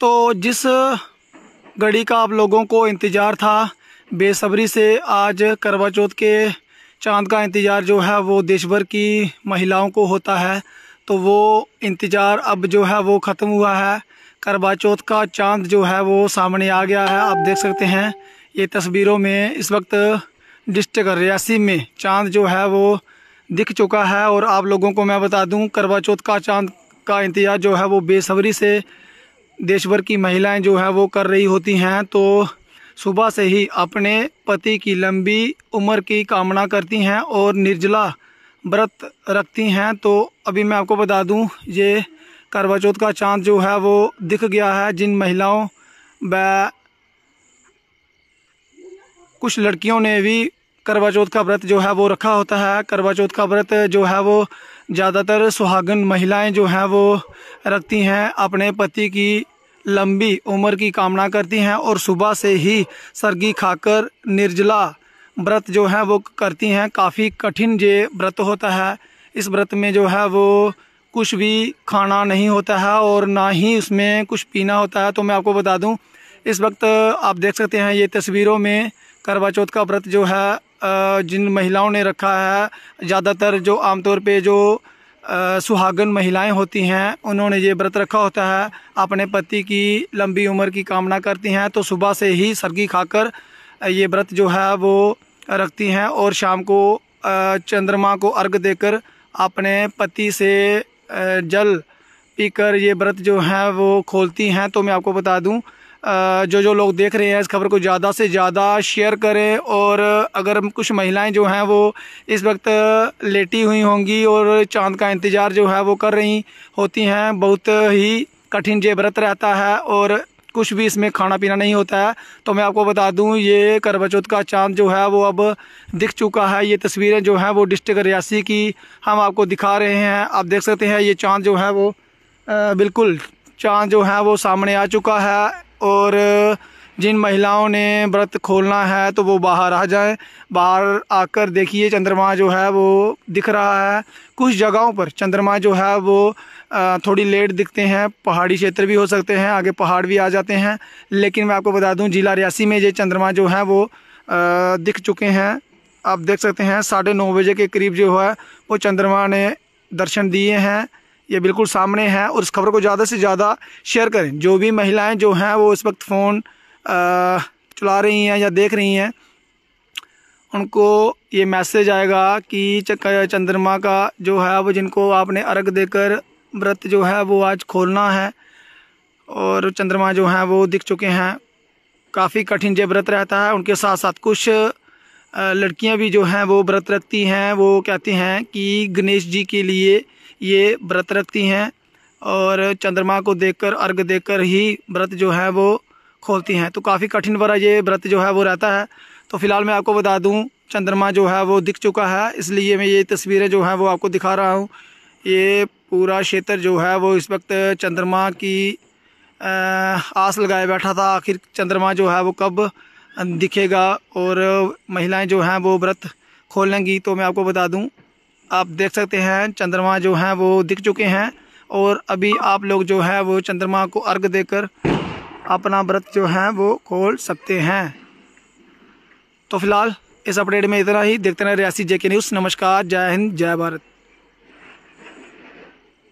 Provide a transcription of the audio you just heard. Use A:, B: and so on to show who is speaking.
A: तो जिस घड़ी का आप लोगों को इंतज़ार था बेसब्री से आज करवा चौथ के चांद का इंतज़ार जो है वो देश भर की महिलाओं को होता है तो वो इंतज़ार अब जो है वो ख़त्म हुआ है करवा चौथ का चांद जो है वो सामने आ गया है आप देख सकते हैं ये तस्वीरों में इस वक्त डिस्ट्रिक्ट रियासी में चांद जो है वो दिख चुका है और आप लोगों को मैं बता दूं करवा चौथ का चांद का इंतजार जो है वो बेसब्री से देश भर की महिलाएं जो हैं वो कर रही होती हैं तो सुबह से ही अपने पति की लंबी उम्र की कामना करती हैं और निर्जला व्रत रखती हैं तो अभी मैं आपको बता दूं ये करवा चौथ का चांद जो है वो दिख गया है जिन महिलाओं व कुछ लड़कियों ने भी करवा चौथ का व्रत जो है वो रखा होता है करवा चौथ का व्रत जो है वो ज़्यादातर सुहागन महिलाएं जो हैं वो रखती हैं अपने पति की लंबी उम्र की कामना करती हैं और सुबह से ही सर्गी खाकर निर्जला व्रत जो है वो करती हैं काफ़ी कठिन ये व्रत होता है इस व्रत में जो है वो कुछ भी खाना नहीं होता है और ना ही उसमें कुछ पीना होता है तो मैं आपको बता दूं इस वक्त आप देख सकते हैं ये तस्वीरों में करवा चौथ का व्रत जो है जिन महिलाओं ने रखा है ज़्यादातर जो आमतौर पे जो सुहागन महिलाएं होती हैं उन्होंने ये व्रत रखा होता है अपने पति की लंबी उम्र की कामना करती हैं तो सुबह से ही सरगी खाकर ये व्रत जो है वो रखती हैं और शाम को चंद्रमा को अर्घ देकर अपने पति से जल पीकर ये व्रत जो हैं वो खोलती हैं तो मैं आपको बता दूं जो जो लोग देख रहे हैं इस खबर को ज़्यादा से ज़्यादा शेयर करें और अगर कुछ महिलाएं जो हैं वो इस वक्त लेटी हुई होंगी और चांद का इंतज़ार जो है वो कर रही होती हैं बहुत ही कठिन जेबरत व्रत रहता है और कुछ भी इसमें खाना पीना नहीं होता है तो मैं आपको बता दूं ये करवाचौ का चांद जो है वो अब दिख चुका है ये तस्वीरें जो हैं वो डिस्ट्रिक्ट रियासी की हम आपको दिखा रहे हैं आप देख सकते हैं ये चांद जो है वो बिल्कुल चांद जो है वो सामने आ चुका है और जिन महिलाओं ने व्रत खोलना है तो वो बाहर आ जाएं बाहर आकर देखिए चंद्रमा जो है वो दिख रहा है कुछ जगहों पर चंद्रमा जो है वो थोड़ी लेट दिखते हैं पहाड़ी क्षेत्र भी हो सकते हैं आगे पहाड़ भी आ जाते हैं लेकिन मैं आपको बता दूं जिला रियासी में ये चंद्रमा जो है वो दिख चुके हैं आप देख सकते हैं साढ़े नौ बजे के करीब जो है वो चंद्रमा ने दर्शन दिए हैं ये बिल्कुल सामने है और इस खबर को ज़्यादा से ज़्यादा शेयर करें जो भी महिलाएं जो हैं वो इस वक्त फ़ोन चला रही हैं या देख रही हैं उनको ये मैसेज आएगा कि चंद्रमा का जो है वो जिनको आपने अर्घ देकर व्रत जो है वो आज खोलना है और चंद्रमा जो हैं वो दिख चुके हैं काफ़ी कठिन जय व्रत रहता है उनके साथ साथ कुछ लड़कियां भी जो हैं वो व्रत रखती हैं वो कहती हैं कि गणेश जी के लिए ये व्रत रखती हैं और चंद्रमा को देखकर अर्घ देकर ही व्रत जो है वो खोलती हैं तो काफ़ी कठिन भरा ये व्रत जो है वो रहता है तो फ़िलहाल मैं आपको बता दूं चंद्रमा जो है वो दिख चुका है इसलिए मैं ये तस्वीरें जो हैं वो आपको दिखा रहा हूँ ये पूरा क्षेत्र जो है वो इस वक्त चंद्रमा की आस लगाए बैठा था आखिर चंद्रमा जो है वो कब दिखेगा और महिलाएं जो हैं वो व्रत खोलेंगी तो मैं आपको बता दूं आप देख सकते हैं चंद्रमा जो है वो दिख चुके हैं और अभी आप लोग जो है वो चंद्रमा को अर्घ देकर अपना व्रत जो है वो खोल सकते हैं तो फिलहाल इस अपडेट में इतना ही देखते रहे रियासी जेके न्यूज़ नमस्कार जय हिंद जय भारत